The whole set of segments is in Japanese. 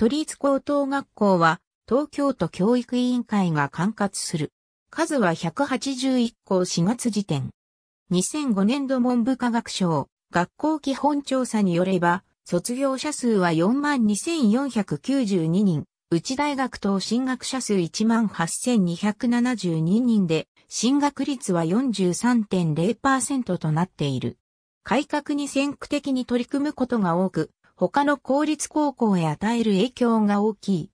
都立高等学校は東京都教育委員会が管轄する。数は181校4月時点。2005年度文部科学省学校基本調査によれば、卒業者数は42,492人、内大学等進学者数18,272人で、進学率は43.0%となっている。改革に先駆的に取り組むことが多く、他の公立高校へ与える影響が大きい。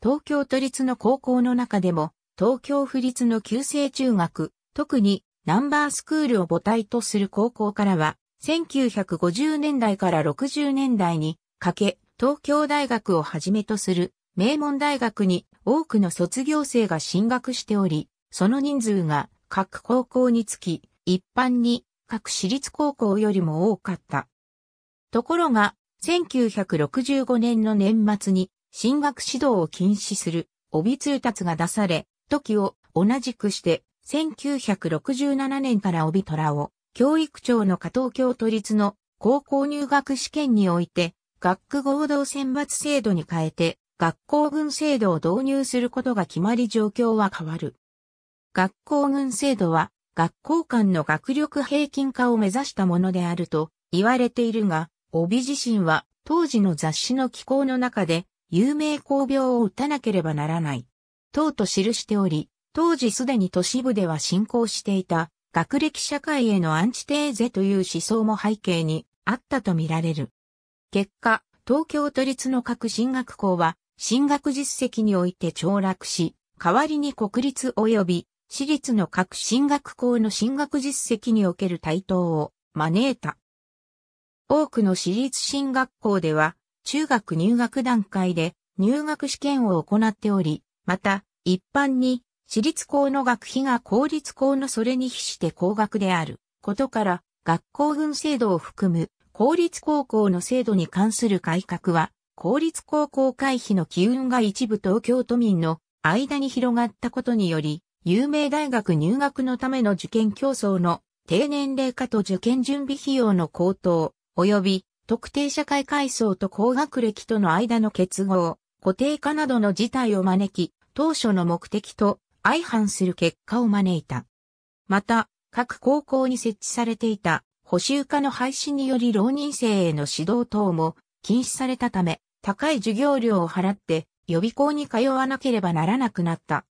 東京都立の高校の中でも、東京府立の旧制中学、特にナンバースクールを母体とする高校からは、1950年代から60年代にかけ、東京大学をはじめとする名門大学に多くの卒業生が進学しており、その人数が各高校につき、一般に各私立高校よりも多かった。ところが、1965年の年末に進学指導を禁止する帯通達が出され、時を同じくして、1967年から帯虎を教育庁の加藤京都立の高校入学試験において、学区合同選抜制度に変えて、学校群制度を導入することが決まり状況は変わる。学校群制度は、学校間の学力平均化を目指したものであると言われているが、帯自身は当時の雑誌の寄稿の中で有名工病を打たなければならない。等と記しており、当時すでに都市部では進行していた学歴社会へのアンチテーゼという思想も背景にあったとみられる。結果、東京都立の各進学校は進学実績において凋落し、代わりに国立及び私立の各進学校の進学実績における台頭を招いた。多くの私立進学校では、中学入学段階で入学試験を行っており、また、一般に、私立校の学費が公立校のそれに比して高額であることから、学校群制度を含む公立高校の制度に関する改革は、公立高校会費の機運が一部東京都民の間に広がったことにより、有名大学入学のための受験競争の低年齢化と受験準備費用の高騰、及び特定社会階層と高学歴との間の結合、固定化などの事態を招き、当初の目的と相反する結果を招いた。また、各高校に設置されていた補修化の廃止により浪人生への指導等も禁止されたため、高い授業料を払って予備校に通わなければならなくなった。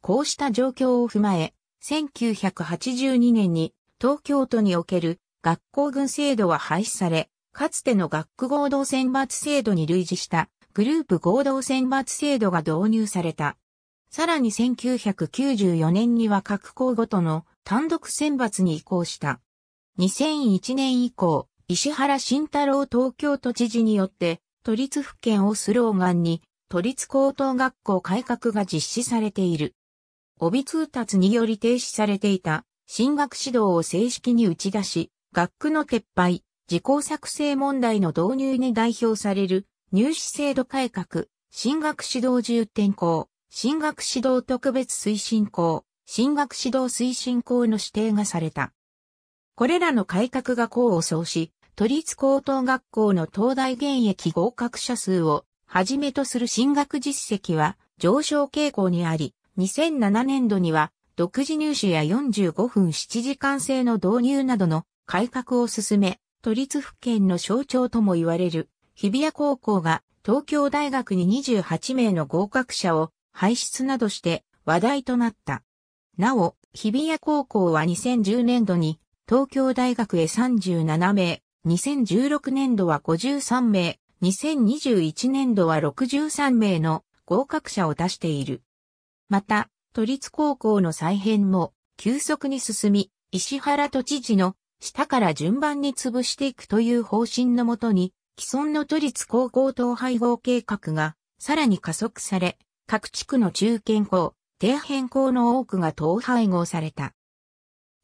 こうした状況を踏まえ、1982年に東京都における学校群制度は廃止され、かつての学区合同選抜制度に類似したグループ合同選抜制度が導入された。さらに1994年には各校ごとの単独選抜に移行した。2001年以降、石原慎太郎東京都知事によって、都立府県をスローガンに、都立高等学校改革が実施されている。帯通達により停止されていた進学指導を正式に打ち出し、学区の撤廃、自効作成問題の導入に代表される入試制度改革、進学指導重点校、進学指導特別推進校、進学指導推進校の指定がされた。これらの改革が功を奏し、都立高等学校の東大現役合格者数をはじめとする進学実績は上昇傾向にあり、2007年度には独自入試や45分7時間制の導入などの改革を進め、都立府県の象徴とも言われる日比谷高校が東京大学に28名の合格者を輩出などして話題となった。なお、日比谷高校は2010年度に東京大学へ37名、2016年度は53名、2021年度は63名の合格者を出している。また、都立高校の再編も急速に進み、石原都知事の下から順番に潰していくという方針のもとに、既存の都立高校統廃合計画がさらに加速され、各地区の中堅校、低辺校の多くが統廃合された。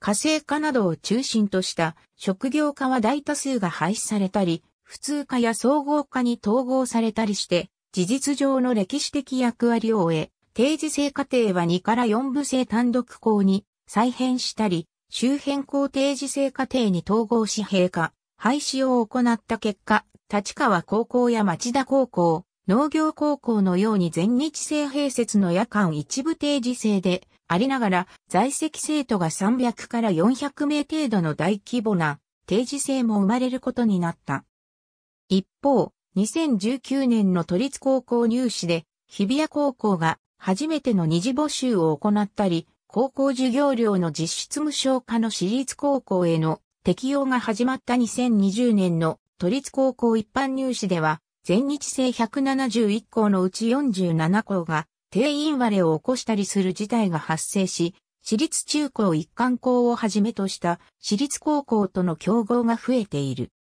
火星科などを中心とした職業科は大多数が廃止されたり、普通科や総合科に統合されたりして、事実上の歴史的役割を終え、定時制課程は2から4部制単独校に再編したり、周辺校定時制過程に統合し閉化、廃止を行った結果、立川高校や町田高校、農業高校のように全日制併設の夜間一部定時制でありながら在籍生徒が300から400名程度の大規模な定時制も生まれることになった。一方、2019年の都立高校入試で日比谷高校が初めての二次募集を行ったり、高校授業料の実質無償化の私立高校への適用が始まった2020年の都立高校一般入試では、全日制171校のうち47校が定員割れを起こしたりする事態が発生し、私立中高一貫校をはじめとした私立高校との競合が増えている。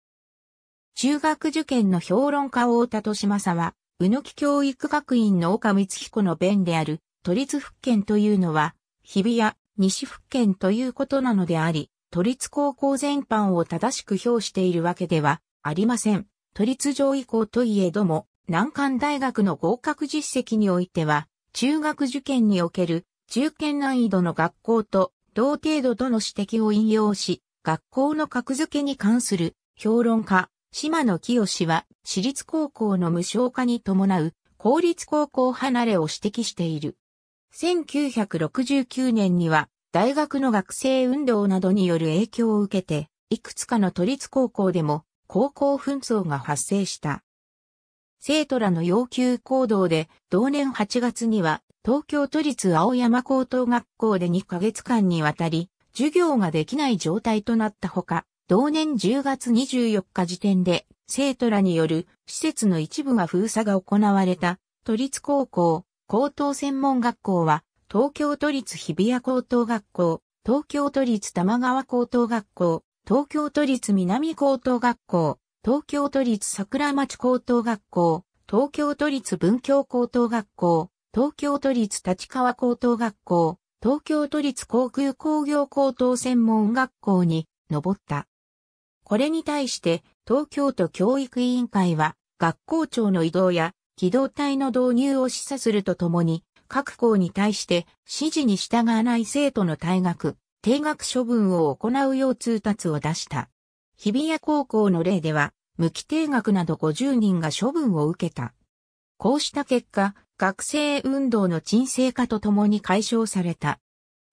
中学受験の評論家を田利正は、宇野木教育学院の岡光彦の弁である都立復権というのは日比谷、西福建ということなのであり、都立高校全般を正しく評しているわけではありません。都立上位校といえども、難関大学の合格実績においては、中学受験における中堅難易度の学校と同程度との指摘を引用し、学校の格付けに関する評論家、島野清は、私立高校の無償化に伴う公立高校離れを指摘している。1969年には大学の学生運動などによる影響を受けて、いくつかの都立高校でも高校紛争が発生した。生徒らの要求行動で、同年8月には東京都立青山高等学校で2ヶ月間にわたり、授業ができない状態となったほか、同年10月24日時点で、生徒らによる施設の一部が封鎖が行われた都立高校高等専門学校は、東京都立日比谷高等学校、東京都立玉川高等学校、東京都立南高等学校、東京都立桜町高等学校、東京都立文京高等学校、東京都立立川高等学校、東京都立航空工業高等専門学校に上った。これに対して東京都教育委員会は学校長の移動や機動隊の導入を示唆するとともに、各校に対して指示に従わない生徒の退学、定額処分を行うよう通達を出した。日比谷高校の例では、無期定額など50人が処分を受けた。こうした結果、学生運動の沈静化とともに解消された。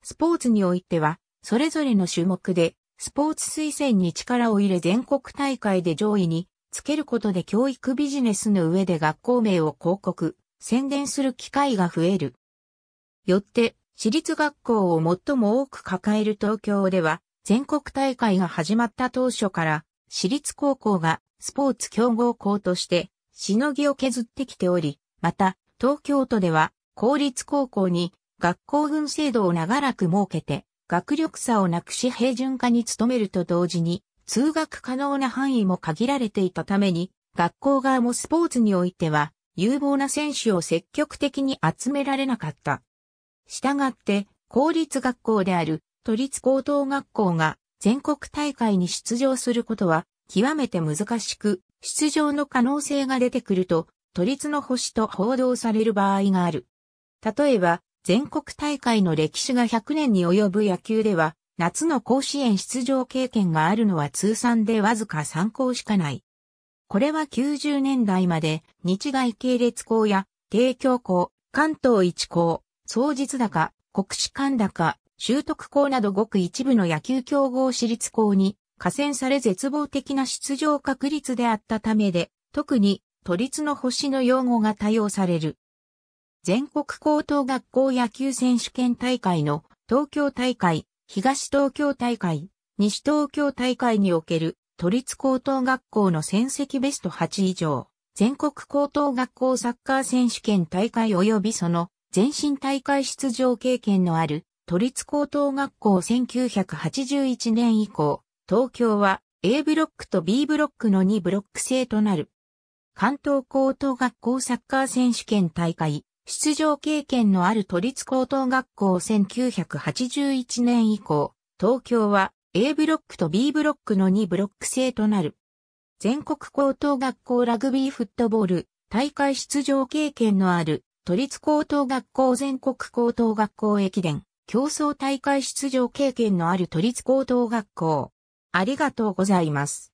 スポーツにおいては、それぞれの種目で、スポーツ推薦に力を入れ全国大会で上位につけることで教育ビジネスの上で学校名を広告、宣伝する機会が増える。よって、私立学校を最も多く抱える東京では、全国大会が始まった当初から、私立高校がスポーツ強豪校として、しのぎを削ってきており、また、東京都では、公立高校に学校群制度を長らく設けて、学力差をなくし平準化に努めると同時に、通学可能な範囲も限られていたために、学校側もスポーツにおいては、有望な選手を積極的に集められなかった。したがって、公立学校である都立高等学校が全国大会に出場することは極めて難しく、出場の可能性が出てくると、都立の星と報道される場合がある。例えば、全国大会の歴史が100年に及ぶ野球では、夏の甲子園出場経験があるのは通算でわずか3校しかない。これは90年代まで日外系列校や帝京校、関東一校、総実高、国士館高、修徳校などごく一部の野球競合私立校に加戦され絶望的な出場確率であったためで、特に都立の星の用語が多用される。全国高等学校野球選手権大会の東京大会、東東京大会、西東京大会における都立高等学校の戦績ベスト8以上、全国高等学校サッカー選手権大会及びその前身大会出場経験のある都立高等学校1981年以降、東京は A ブロックと B ブロックの2ブロック制となる。関東高等学校サッカー選手権大会、出場経験のある都立高等学校1981年以降、東京は A ブロックと B ブロックの2ブロック制となる。全国高等学校ラグビーフットボール大会出場経験のある都立高等学校全国高等学校駅伝競争大会出場経験のある都立高等学校。ありがとうございます。